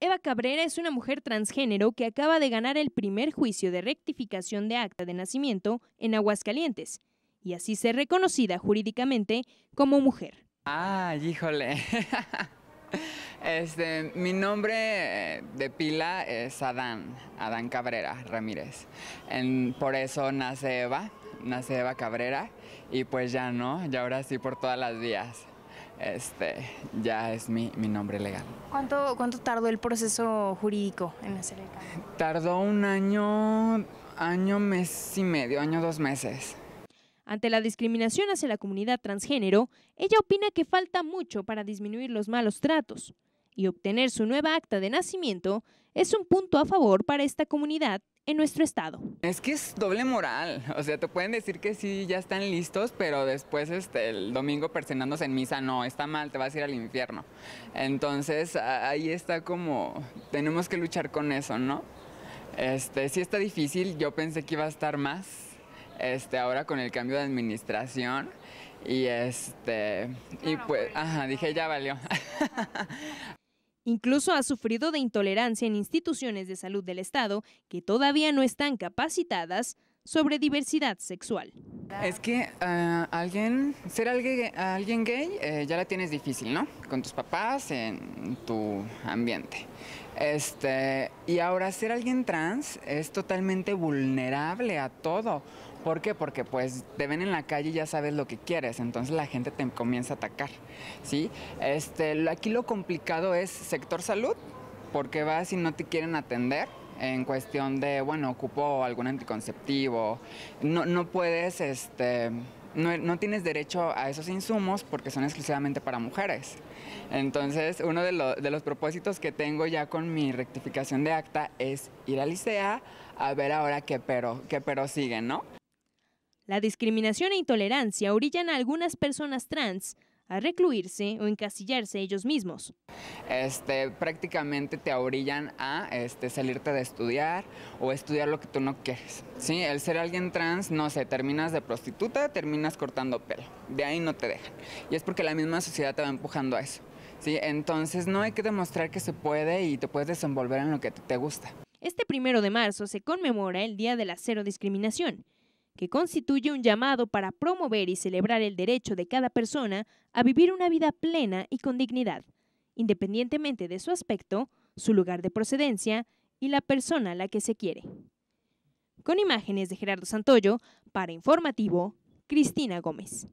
Eva Cabrera es una mujer transgénero que acaba de ganar el primer juicio de rectificación de acta de nacimiento en Aguascalientes y así ser reconocida jurídicamente como mujer. Ah, híjole. Este, mi nombre eh, de pila es Adán, Adán Cabrera Ramírez. por eso nace Eva, nace Eva Cabrera y pues ya no, ya ahora sí por todas las vías este, ya es mi, mi nombre legal. ¿Cuánto, ¿Cuánto tardó el proceso jurídico en hacer el cambio? Tardó un año, año, mes y medio, año, dos meses. Ante la discriminación hacia la comunidad transgénero, ella opina que falta mucho para disminuir los malos tratos y obtener su nueva acta de nacimiento es un punto a favor para esta comunidad en nuestro estado. Es que es doble moral, o sea, te pueden decir que sí, ya están listos, pero después este, el domingo persinándose en misa, no, está mal, te vas a ir al infierno. Entonces ahí está como, tenemos que luchar con eso, ¿no? Este, sí está difícil, yo pensé que iba a estar más, este, ahora con el cambio de administración. Y este, y pues, ajá, dije, ya valió. Incluso ha sufrido de intolerancia en instituciones de salud del Estado que todavía no están capacitadas sobre diversidad sexual. Es que ah, alguien, ser alguien, gay eh, ya la tienes difícil, ¿no? Con tus papás, en tu ambiente. Este, y ahora ser alguien trans es totalmente vulnerable a todo. ¿Por qué? Porque pues te ven en la calle y ya sabes lo que quieres, entonces la gente te comienza a atacar, ¿sí? Este, aquí lo complicado es sector salud, porque vas y no te quieren atender en cuestión de, bueno, ocupo algún anticonceptivo, no, no puedes, este, no, no, tienes derecho a esos insumos porque son exclusivamente para mujeres. Entonces, uno de, los propósitos que tengo ya con mi rectificación de acta es ir al Licea a ver ahora qué pero, qué pero sigue, ¿no? La discriminación e intolerancia orillan a algunas personas trans a recluirse o encasillarse ellos mismos. Este, prácticamente te orillan a este, salirte de estudiar o estudiar lo que tú no quieres. ¿sí? El ser alguien trans, no sé, terminas de prostituta, terminas cortando pelo. De ahí no te dejan. Y es porque la misma sociedad te va empujando a eso. ¿sí? Entonces no hay que demostrar que se puede y te puedes desenvolver en lo que te gusta. Este primero de marzo se conmemora el Día de la Cero Discriminación que constituye un llamado para promover y celebrar el derecho de cada persona a vivir una vida plena y con dignidad, independientemente de su aspecto, su lugar de procedencia y la persona a la que se quiere. Con imágenes de Gerardo Santoyo, para Informativo, Cristina Gómez.